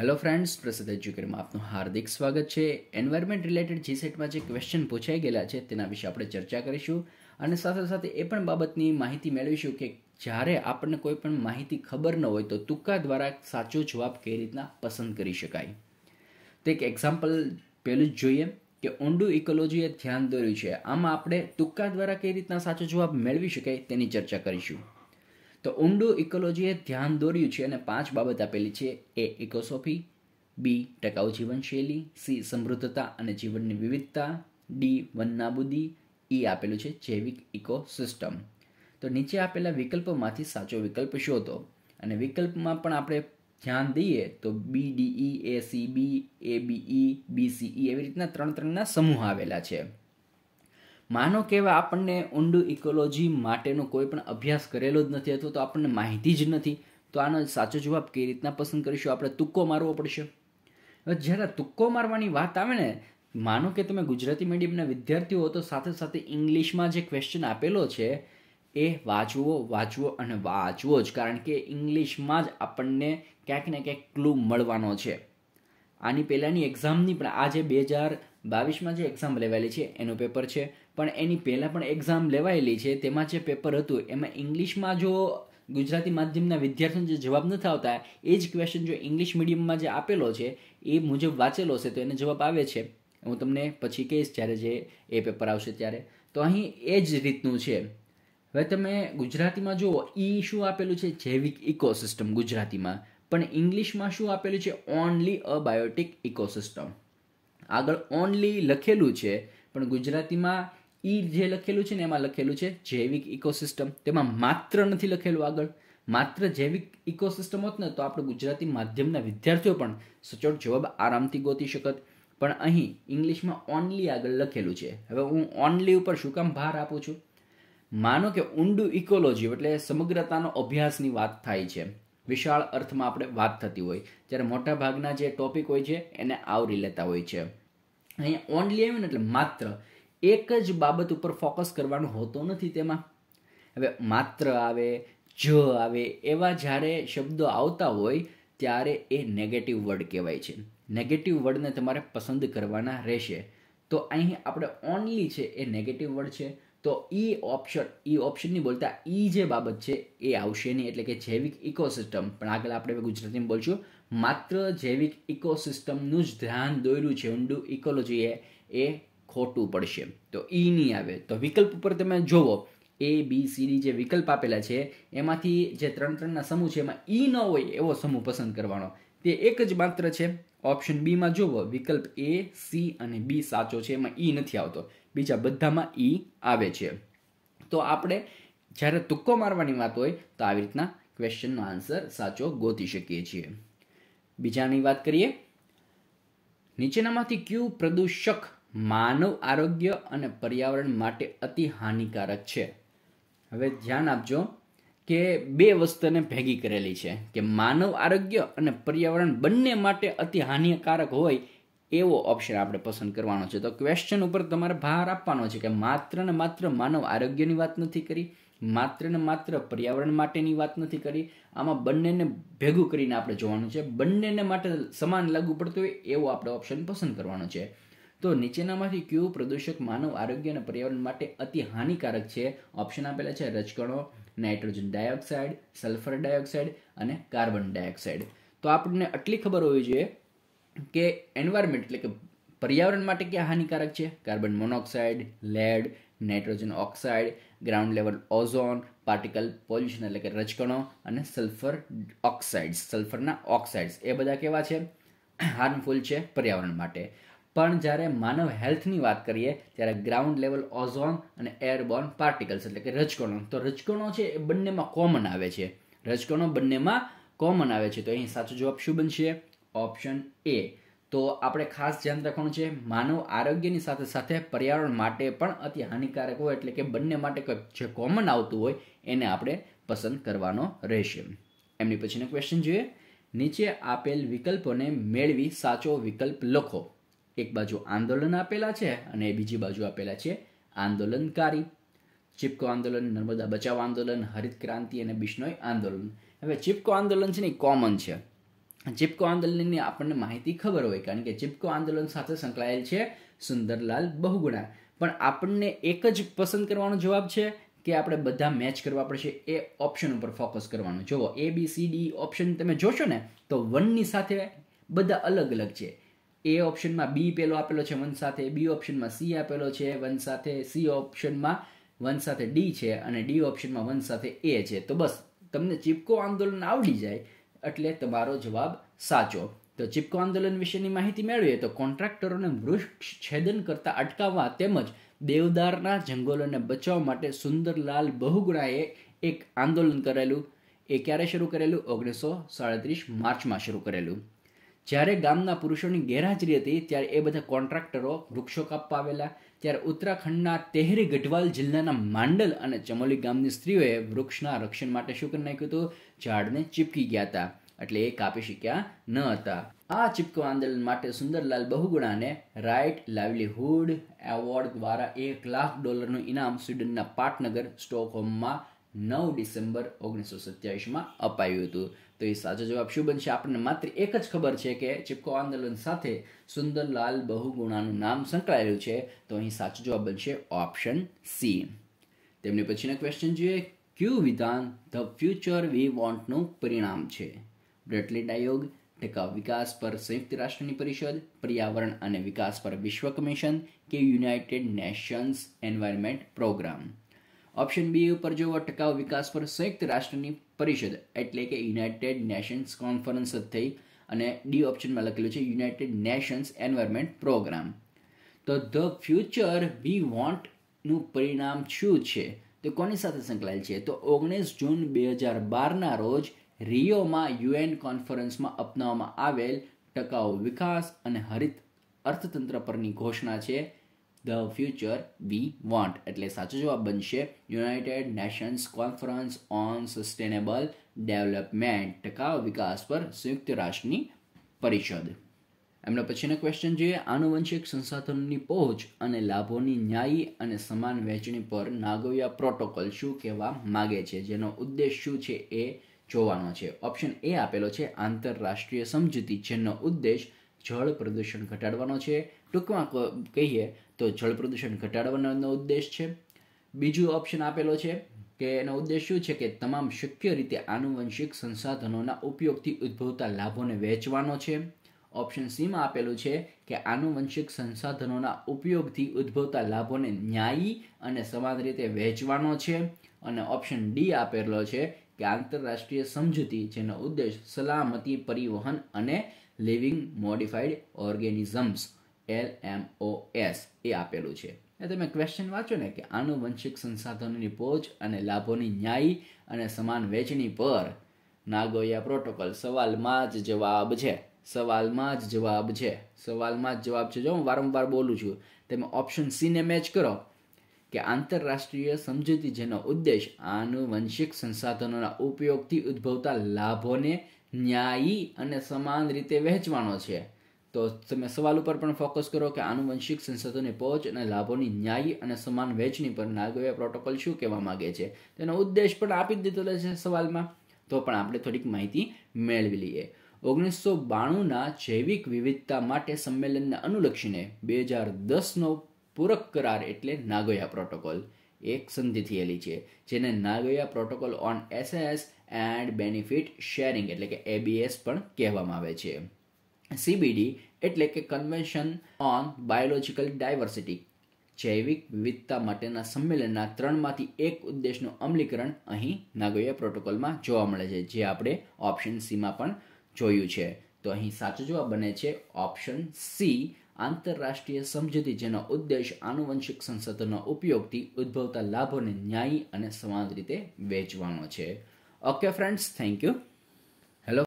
hello friends પ્રસિદ્ધ એજ્યુકેટમાં આપનું હાર્દિક સ્વાગત છે એન્વાયરમેન્ટ રિલેટેડ જી સેટમાં જે ક્વેશ્ચન પૂછાઈ ગયેલા છે તેના વિશે આપણે ચર્ચા કરીશું અને સાથે સાથે એ પણ બાબતની માહિતી મેળવીશું કે જ્યારે આપણને કોઈ પણ માહિતી ખબર ન હોય તો ટૂંકા દ્વારા સાચો જવાબ કઈ રીતના પસંદ કરી શકાય તો એક એક્ઝામ્પલ પહેલું જ જોઈએ કે ઊંડું ઇકોલોજીએ ધ્યાન દોર્યું છે આમાં આપણે ટૂંકા દ્વારા કઈ રીતના સાચો જવાબ મેળવી શકાય તેની ચર્ચા કરીશું તો ઊંડું ઇકોલોજીએ ધ્યાન દોર્યું છે અને પાંચ બાબત આપેલી છે એ ઇકોસોફી બી ટકાઉ જીવનશૈલી સી સમૃદ્ધતા અને જીવનની વિવિધતા ડી વન નાબૂદી ઈ આપેલું છે જૈવિક ઇકોસિસ્ટમ તો નીચે આપેલા વિકલ્પોમાંથી સાચો વિકલ્પ શોધો અને વિકલ્પમાં પણ આપણે ધ્યાન દઈએ તો B D E A C B A B E B C E એવી રીતના ત્રણ ત્રણના સમૂહ આવેલા છે માનો કહેવાય આપણને ઊંડું ઇકોલોજી માટેનો કોઈ પણ અભ્યાસ કરેલો જ નથી અથવા તો આપણને માહિતી જ નથી તો આનો સાચો જવાબ કઈ રીતના પસંદ કરીશું આપણે તુક્કો મારવો પડશે જ્યારે તુક્કો મારવાની વાત આવે ને માનો કે તમે ગુજરાતી મીડિયમના વિદ્યાર્થીઓ હો તો સાથે સાથે ઇંગ્લિશમાં જે ક્વેશ્ચન આપેલો છે એ વાંચવો વાંચવો અને વાંચવો જ કારણ કે ઇંગ્લિશમાં જ આપણને ક્યાંક ને ક્યાંક ક્લુ મળવાનો છે આની પહેલાંની એક્ઝામની પણ આજે બે હજાર બાવીસમાં જે એક્ઝામ લેવાયેલી છે એનું પેપર છે પણ એની પહેલાં પણ એક્ઝામ લેવાયેલી છે તેમાં જે પેપર હતું એમાં ઇંગ્લિશમાં જો ગુજરાતી માધ્યમના વિદ્યાર્થીઓને જે જવાબ નથી આવતા એ જ ક્વેશ્ચન જો ઇંગ્લિશ મીડિયમમાં જે આપેલો છે એ મુજબ વાંચેલો છે તો એને જવાબ આવે છે હું તમને પછી કહીશ જ્યારે જે એ પેપર આવશે ત્યારે તો અહીં એ જ રીતનું છે હવે તમે ગુજરાતીમાં જુઓ એ શું આપેલું છે જૈવિક ઇકોસિસ્ટમ ગુજરાતીમાં પણ ઇંગ્લિશમાં શું આપેલું છે ઓનલી અ બાયોટિક ઇકોસિસ્ટમ આગળ ઓનલી લખેલું છે પણ ગુજરાતીમાં એ જે લખેલું છે ને એમાં લખેલું છે જૈવિક ઇકોસિસ્ટમ તેમાં માત્ર નથી લખેલું આગળ માત્ર જૈવિક ઇકોસિસ્ટમ હોત ને તો આપણે ગુજરાતી માધ્યમના વિદ્યાર્થીઓ પણ સચોટ જવાબ આરામથી ગોતી શકત પણ અહીં ઇંગ્લિશમાં ઓનલી આગળ લખેલું છે હવે હું ઓનલી ઉપર શું કામ ભાર આપું છું માનો કે ઊંડું ઇકોલોજી એટલે સમગ્રતાનો અભ્યાસની વાત થાય છે વિશાળ અર્થમાં આપણે વાત થતી હોય જ્યારે મોટાભાગના જે ટોપિક હોય છે એને આવરી લેતા હોય છે અહીંયા ઓનલી આવ્યું ને એટલે માત્ર એક જ બાબત ઉપર ફોકસ કરવાનો હોતો નથી તેમાં હવે માત્ર આવે જ આવે એવા જ્યારે શબ્દો આવતા હોય ત્યારે એ નેગેટિવ વર્ડ કહેવાય છે નેગેટિવ વર્ડને તમારે પસંદ કરવાના રહેશે તો અહીં આપણે ઓનલી છે એ નેગેટિવ વર્ડ છે તો ઈ ઓપ્શન ઈ ઓપ્શનની બોલતા ઈ e જે બાબત છે એ આવશે નહીં એટલે કે જૈવિક ઇકોસિસ્ટમ પણ આગળ આપણે ગુજરાતીમાં બોલશું માત્ર જૈવિક ઇકોસિસ્ટમનું જ ધ્યાન દોર્યું છે ઊંડું ઇકોલોજીએ એ ખોટું પડશે તો ઈ નહીં આવે તો વિકલ્પ ઉપર તમે જોવો એ બી સી ડી જે વિકલ્પ આપેલા છે એમાંથી જે ત્રણ ત્રણના સમૂહ છે એમાં ઈ ન હોય એવો સમૂહ પસંદ કરવાનો તે એક જ માત્ર છે ઓપ્શન બીમાં જુઓ વિકલ્પ એ સી અને બી સાચો છે એમાં ઈ નથી આવતો બીજા બધામાં ઈ આવે છે તો આપણે જ્યારે તુક્કો મારવાની વાત હોય તો આવી રીતના ક્વેશ્ચનનો આન્સર સાચો ગોતી શકીએ છીએ બીજાની વાત કરીએ નીચેનામાંથી ક્યુ પ્રદૂષક માનવ આરોગ્ય અને પર્યાવરણ માટે અતિ હાનિકારક છે હવે ધ્યાન આપજો કે બે વસ્તુને ભેગી કરેલી છે કે માનવ આરોગ્ય અને પર્યાવરણ બંને માટે અતિ હાનિકારક હોય એવો ઓપ્શન આપણે પસંદ કરવાનો છે તો ક્વેશ્ચન ઉપર તમારે ભાર આપવાનો છે કે માત્ર ને માત્ર માનવ આરોગ્યની વાત નથી કરી માત્ર ને માત્ર પર્યાવરણ માટેની વાત નથી કરી આમાં બંનેને ભેગું કરીને આપણે જોવાનું છે બંનેને માટે સમાન લાગુ પડતું હોય એવો આપણે ઓપ્શન પસંદ કરવાનો છે તો નીચેનામાંથી કયું પ્રદૂષક માનવ આરોગ્ય અને પર્યાવરણ માટે અતિ હાનિકારક છે ઓપ્શન આપેલા છે રજકણો નાઇટ્રોજન ડાયોક્સાઇડ સલ્ફર ડાયોક્સાઇડ અને કાર્બન ડાયોક્સાઇડ તો આપણને આટલી ખબર હોવી જોઈએ કે એન્વાયરમેન્ટ એટલે કે પર્યાવરણ માટે ક્યાં હાનિકારક છે carbon monoxide lead nitrogen oxide ground level ozone particle pollution એટલે કે રજકણો અને સલ્ફર ઓક્સાઇડ્સ સલ્ફરના ઓક્સાઇડ્સ એ બધા કેવા છે હાર્મફુલ છે પર્યાવરણ માટે પણ જ્યારે માનવ હેલ્થની વાત કરીએ ત્યારે ગ્રાઉન્ડ લેવલ ઓઝોન અને એરબોર્ન પાર્ટિકલ્સ એટલે કે રજકણો તો રજકણો છે એ બંનેમાં કોમન આવે છે રજકણો બંનેમાં કોમન આવે છે તો અહીં સાચો જવાબ શું બનશે ઓપ્શન એ તો આપણે ખાસ ધ્યાન રાખવાનું છે માનવ આરોગ્યની સાથે સાથે પર્યાવરણ માટે પણ અતિ હાનિકારક હોય એટલે કે બંને માટે જે કોમન આવતું હોય એને આપણે પસંદ કરવાનો રહેશે એમની પછીનો ક્વેશ્ચન જોઈએ નીચે આપેલ વિકલ્પોને મેળવી સાચો વિકલ્પ લખો એક બાજુ આંદોલન આપેલા છે અને બીજી બાજુ આપેલા છે આંદોલનકારી ચિપકો આંદોલન નર્મદા બચાવ આંદોલન હરિત ક્રાંતિ અને બિશ્નોઈ આંદોલન હવે ચિપકો આંદોલન છે ને કોમન છે ચિપકો આંદોલનની આપણને માહિતી ખબર હોય કારણ કે ચિપકો આંદોલન સાથે સંકળાયેલ છે સુંદરલાલ બહુગુણા પણ આપણને એક જ પસંદ કરવાનો જવાબ છે કે આપણે બધા મેચ કરવા પડશે એ ઓપ્શન ઉપર ફોકસ કરવાનું જુઓ A B C D option તમે જોશો ને તો વનની સાથે બધા અલગ અલગ છે એ ઓપ્શનમાં બી પેલો આપેલો છે વન સાથે બી ઓપ્શનમાં સી આપેલો છે વન સાથે સી ઓપ્શનમાં વન સાથે ડી છે અને ડી ઓપ્શનમાં વન સાથે એ છે તો બસ તમને ચિપકો આંદોલન આવડી જાય એટલે તમારો જવાબ સાચો તો ચિપકો આંદોલન વિશેની માહિતી મેળવીએ તો કોન્ટ્રાક્ટરોને વૃક્ષ છેદન કરતા અટકાવવા તેમજ દેવદારના જંગલોને બચાવવા માટે સુંદરલાલ બહુગુણાએ એક આંદોલન કરેલું એ ક્યારે શરૂ કરેલું ઓગણીસો સાડત્રીસ માર્ચમાં શરૂ કરેલું જ્યારે ગામના પુરુષોની ગેરહાજરી હતી ત્યારે એ બધા કોન્ટ્રાક્ટરો વૃક્ષો કાપવા આવેલા ત્યારે ઉત્તરાખંડના તેહરી ગઢવાલ જિલ્લાના માંડલ અને ચમોલી ગામની સ્ત્રીઓએ વૃક્ષના રક્ષણ માટે શું કરી નાખ્યું હતું ઝાડને ચીપકી ગયા હતા એટલે એ કાપી શક્યા ન હતા આ ચીપકો આંદોલન માટે સુંદરલાલ બહુગુણાને રાઇટ લાઇવલીહુડ એવોર્ડ દ્વારા એક લાખ ડોલરનું ઇનામ સ્વીડનના પાટનગર સ્ટોકહોમમાં નવ ડિસેમ્બર ઓગણીસો સત્યાવીસમાં અપાયું હતું તો એ સાચો જવાબ શું બનશે આપણને માત્ર એક જ ખબર છે કે ચિપકો આંદોલન સાથે સુંદરલાલ બહુગુણાનું નામ સંકળાયેલું છે તો અહીં સાચો જવાબ બનશે ઓપ્શન સી તેમને પછીનો ક્વેશ્ચન જોઈએ ક્યુ વિધાન ધ ફ્યુચર વી વોન્ટનું પરિણામ છે બ્રેટલી ડાયોગ ટકા વિકાસ પર સંયુક્ત રાષ્ટ્રની પરિષદ પર્યાવરણ અને વિકાસ પર વિશ્વ કમિશન કે United Nations Environment Programme option B ઉપર જુઓ ટકાઉ વિકાસ પર સંયુક્ત રાષ્ટ્રની પરિષદ એટલે કે યુનાઇટેડ નેશન્સ કોન્ફરન્સ જ થઈ અને ડી ઓપ્શનમાં લખેલું છે યુનાઇટેડ નેશન્સ એન્વાયરમેન્ટ પ્રોગ્રામ તો ધ ફ્યુચર વી વોન્ટનું પરિણામ શું છે તે કોની સાથે સંકળાયેલ છે તો ઓગણીસ જૂન બે હજાર બારના રોજ રિયોમાં યુએન કોન્ફરન્સમાં અપનાવવામાં આવેલ ટકાઉ વિકાસ અને હરિત અર્થતંત્ર પરની ઘોષણા છે ધ ફ્યુચર વી વોન્ટ એટલે સાચો જવાબ બનશે United Nations Conference on Sustainable Development ટકાઉ વિકાસ પર સંયુક્ત રાષ્ટ્રની પરિષદ એમનો પછીનો ક્વેશ્ચન જોઈએ આનુવંશિક સંસાધનોની પહોંચ અને લાભોની ન્યાયી અને સમાન વહેંચણી પર નાગવિયા પ્રોટોકોલ શું કહેવા માગે છે જેનો ઉદ્દેશ શું છે એ જોવાનો છે ઓપ્શન એ આપેલો છે આંતરરાષ્ટ્રીય સમજૂતી જેનો ઉદ્દેશ જળ પ્રદૂષણ ઘટાડવાનો છે ટૂંકમાં કહીએ તો જળ પ્રદૂષણ ઘટાડવાનો ઉદ્દેશ છે બીજું ઓપ્શન આપેલો છે કે એનો ઉદ્દેશ શું છે કે તમામ શક્ય રીતે આનુવંશિક સંસાધનોના ઉપયોગથી ઉદ્ભવતા લાભોને વહેંચવાનો છે ઓપ્શન સીમાં આપેલું છે કે આનુવંશિક સંસાધનોના ઉપયોગથી ઉદ્ભવતા લાભોને ન્યાયી અને સમાન રીતે વહેંચવાનો છે અને ઓપ્શન ડી આપેલો છે કે આંતરરાષ્ટ્રીય સમજૂતી જેનો ઉદ્દેશ સલામતી પરિવહન અને living modified organisms L M O S એ આપેલું છે તમે ક્વેશ્ચન વાંચો ને કે આનુવંશિક સંસાધનોની પહોંચ અને લાભોની ન્યાયી અને સમાન વહેંચણી પર નાગોયા પ્રોટોકોલ સવાલમાં જ જવાબ છે સવાલમાં જ જવાબ છે સવાલમાં જ જવાબ છે જો હું વારંવાર બોલું છું તમે ઓપ્શન સીને મેચ કરો કે આંતરરાષ્ટ્રીય સમજૂતી જેનો ઉદ્દેશ આનુવંશિક સંસાધનોના ઉપયોગથી ઉદ્ભવતા લાભોને ન્યાયી અને સમાન રીતે વહેંચવાનો છે તો તમે સવાલ ઉપર પણ ફોકસ કરો કે આનુવંશિક સંસાધનોની પહોંચ અને લાભોની ન્યાયી અને સમાન વહેંચણી પર નાગોયા પ્રોટોકોલ શું કહેવા માગે છે તેનો ઉદ્દેશ પણ આપી દીધો છે સવાલમાં તો પણ આપણે થોડીક માહિતી મેળવી લઈએ ઓગણીસો બાણુંના જૈવિક વિવિધતા માટે સંમેલનને અનુલક્ષીને બે હજાર દસનો પૂરક કરાર એટલે નાગોયા પ્રોટોકોલ એક સંધિ થયેલી છે જેને Nagoya protocol on access and benefit sharing એટલે કે એબીએસ પણ કહેવામાં આવે છે સીબીડી એટલે કે કન્વેન્શન ઓન બાયોલોજીકલ ડાયવર્સિટી જૈવિક વિવિધતા માટેના સંમેલનના ત્રણમાંથી એક ઉદ્દેશનું અમલીકરણ અહીં નાગોયા પ્રોટોકોલમાં જોવા મળે છે જે આપણે ઓપ્શન સીમાં પણ જોયું છે તો અહીં સાચો જવાબ બને છે ઓપ્શન સી આંતરરાષ્ટ્રીય સમજૂતી જેનો ઉદ્દેશ આનુવંશિક સંસાધનોના ઉપયોગથી ઉદ્ભવતા લાભોને ન્યાયી અને સમાન રીતે વહેંચવાનો છે ઓકે ફ્રેન્ડ્સ થેન્ક યુ